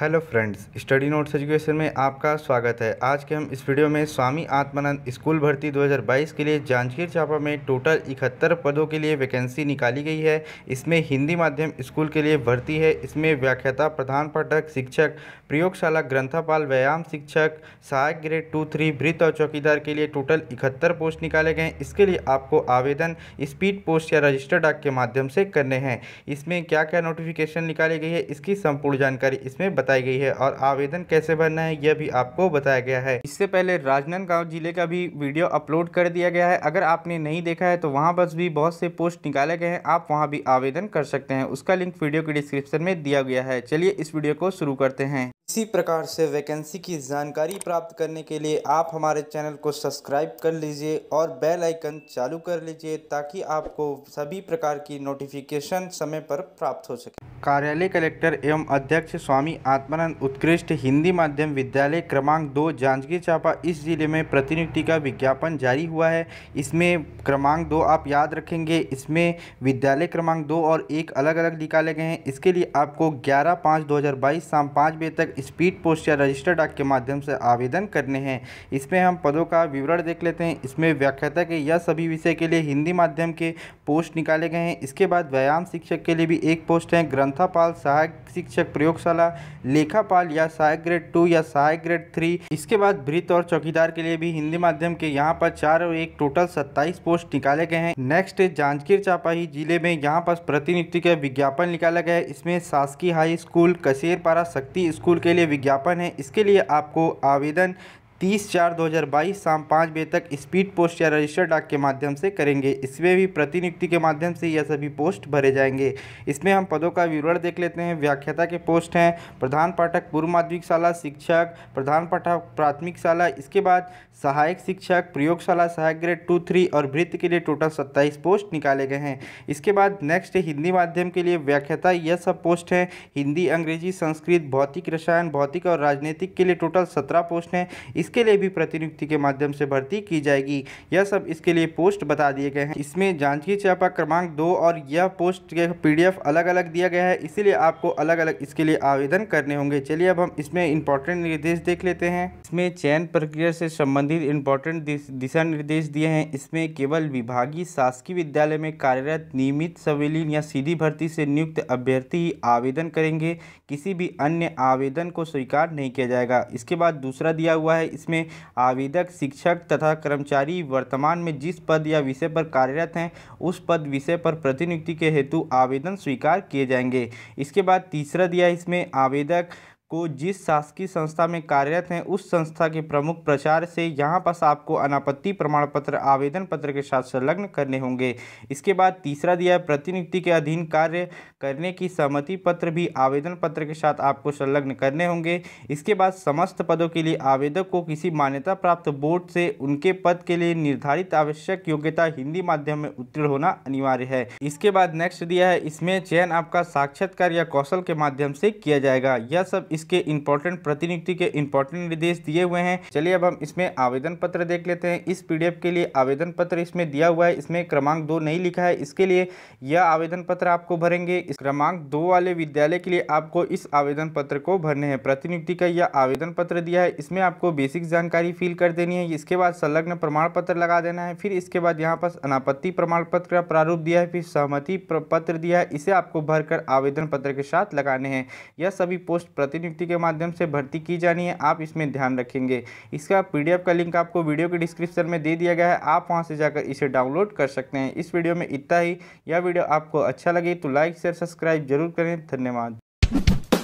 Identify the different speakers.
Speaker 1: hello friends study notes education में आपका स्वागत है आज के हम इस वीडियो में स्वामी आत्मानंद स्कूल भर्ती 2022 के लिए जांजगीर चांपा में टोटल इकहत्तर पदों के लिए वैकेंसी निकाली गई है इसमें हिंदी माध्यम स्कूल के लिए भर्ती है इसमें व्याख्याता प्रधान पाठक शिक्षक प्रयोगशाला ग्रंथापाल व्यायाम शिक्षक सहायक ग्रेड टू थ्री वृत्त और चौकीदार के लिए टोटल इकहत्तर पोस्ट निकाले गए इसके लिए आपको आवेदन स्पीड पोस्ट या रजिस्टर डाक के माध्यम से करने हैं इसमें क्या क्या नोटिफिकेशन निकाली गई है इसकी संपूर्ण जानकारी इसमें बताई बताई गई है और आवेदन कैसे भरना है यह भी आपको बताया गया है इससे पहले राजनांदगांव जिले का भी वीडियो अपलोड कर दिया गया है अगर आपने नहीं देखा है तो वहाँ बस भी बहुत से पोस्ट निकाले गए हैं आप वहाँ भी आवेदन कर सकते हैं उसका लिंक वीडियो के डिस्क्रिप्शन में दिया गया है चलिए इस वीडियो को शुरू करते हैं इसी प्रकार से वैकेंसी की जानकारी प्राप्त करने के लिए आप हमारे चैनल को सब्सक्राइब कर लीजिए और बेल आइकन चालू कर लीजिए ताकि आपको सभी प्रकार की नोटिफिकेशन समय पर प्राप्त हो सके कार्यालय कलेक्टर एवं अध्यक्ष स्वामी आत्मानंद उत्कृष्ट हिंदी माध्यम विद्यालय क्रमांक दो जांजगीर चांपा इस जिले में प्रतिनियुक्ति का विज्ञापन जारी हुआ है इसमें क्रमांक दो आप याद रखेंगे इसमें विद्यालय क्रमांक दो और एक अलग अलग निकाले गए हैं इसके लिए आपको ग्यारह पाँच दो हज़ार बाईस शाम पाँच बजे तक स्पीड पोस्ट या रजिस्टर डाक के माध्यम से आवेदन करने हैं इसमें हम पदों का विवरण देख लेते हैं इसमें व्याख्याता के या सभी विषय के लिए हिंदी माध्यम के पोस्ट निकाले गए हैं इसके बाद व्यायाम शिक्षक के लिए भी एक पोस्ट है ग्रंथ ग्रंथापाल सहायक शिक्षक प्रयोगशाला लेखापाल या सहायक ग्रेड टू या सहायक ग्रेड थ्री इसके बाद भृत और चौकीदार के लिए भी हिंदी माध्यम के यहाँ पर चार और एक टोटल सत्ताईस पोस्ट निकाले गए हैं नेक्स्ट जांजगीर चापाही जिले में यहाँ पर प्रतिनियुक्ति का विज्ञापन निकाला गया है इसमें शासकीय हाई स्कूल कसेरपारा शक्ति स्कूल के लिए विज्ञापन है इसके लिए आपको आवेदन तीस चार दो हज़ार बाईस शाम पाँच बजे तक स्पीड पोस्ट या रजिस्टर डाक के माध्यम से करेंगे इसमें भी प्रतिनियुक्ति के माध्यम से यह सभी पोस्ट भरे जाएंगे इसमें हम पदों का विवरण देख लेते हैं व्याख्याता के पोस्ट हैं प्रधान पाठक पूर्व माध्यमिक शाला शिक्षक प्रधान पाठक प्राथमिक शाला इसके बाद सहायक शिक्षक प्रयोगशाला सहायक ग्रेड टू थ्री और वृत्त के लिए टोटल सत्ताईस पोस्ट निकाले गए हैं इसके बाद नेक्स्ट हिंदी माध्यम के लिए व्याख्याता यह सब पोस्ट हैं हिंदी अंग्रेजी संस्कृत भौतिक रसायन भौतिक और राजनीतिक के लिए टोटल सत्रह पोस्ट हैं इसके लिए भी प्रतिनियुक्ति के माध्यम से भर्ती की जाएगी यह सब इसके लिए पोस्ट बता दिए गए हैं इसमें जांजगीर चापा क्रमांक दो और यह पोस्ट के पीडीएफ अलग अलग दिया गया है इसीलिए आपको अलग अलग इसके लिए आवेदन करने होंगे चलिए अब हम इसमें इंपॉर्टेंट निर्देश देख लेते हैं इसमें चयन प्रक्रिया से संबंधित इंपॉर्टेंट दिशा निर्देश दिए हैं इसमें केवल विभागीय शासकीय विद्यालय में कार्यरत नियमित संविलीन या सीधी भर्ती से नियुक्त अभ्यर्थी ही आवेदन करेंगे किसी भी अन्य आवेदन को स्वीकार नहीं किया जाएगा इसके बाद दूसरा दिया हुआ है इसमें आवेदक शिक्षक तथा कर्मचारी वर्तमान में जिस पद या विषय पर कार्यरत हैं उस पद विषय पर प्रतिनियुक्ति के हेतु आवेदन स्वीकार किए जाएंगे इसके बाद तीसरा दिया इसमें आवेदक को जिस शासकीय संस्था में कार्यरत हैं उस संस्था के प्रमुख प्रचार से यहाँ पास आपको अनापत्ति प्रमाण पत्र आवेदन पत्र के साथ संलग्न करने होंगे इसके बाद तीसरा दिया है प्रतिनियुक्ति के अधीन कार्य करने की सहमति पत्र भी आवेदन पत्र के साथ आपको संलग्न करने होंगे इसके बाद समस्त पदों के लिए आवेदक को किसी मान्यता प्राप्त बोर्ड से उनके पद के लिए निर्धारित आवश्यक योग्यता हिंदी माध्यम में उत्तीर्ण होना अनिवार्य है इसके बाद नेक्स्ट दिया है इसमें चयन आपका साक्षात्कार या कौशल के माध्यम से किया जाएगा यह सब इसके इम्पोर्टेंट प्रतिनियुक्ति के इम्पोर्टेंट निर्देश दिए हुए हैं चलिए अब हम इसमें आवेदन पत्र देख लेते हैं इस पी के लिए आवेदन पत्र इसमें दिया हुआ है इसमें क्रमांक दो नहीं लिखा है इसके लिए यह आवेदन पत्र आपको भरेंगे इस क्रमांक दो वाले विद्यालय के लिए आपको इस आवेदन पत्र को भरने हैं प्रतिनियुक्ति का यह आवेदन पत्र दिया है इसमें आपको बेसिक जानकारी फिल कर देनी है इसके बाद संलग्न प्रमाण पत्र लगा देना है फिर इसके बाद यहाँ पर अनापत्ति प्रमाण पत्र का प्रारूप दिया है फिर सहमति पत्र दिया है इसे आपको भरकर आवेदन पत्र के साथ लगाने हैं यह सभी पोस्ट प्रतिनियुक्त नियुक्ति के माध्यम से भर्ती की जानी है आप इसमें ध्यान रखेंगे इसका पीडीएफ का लिंक आपको वीडियो के डिस्क्रिप्शन में दे दिया गया है आप वहाँ से जाकर इसे डाउनलोड कर सकते हैं इस वीडियो में इतना ही यह वीडियो आपको अच्छा लगे तो लाइक शेयर सब्सक्राइब जरूर करें धन्यवाद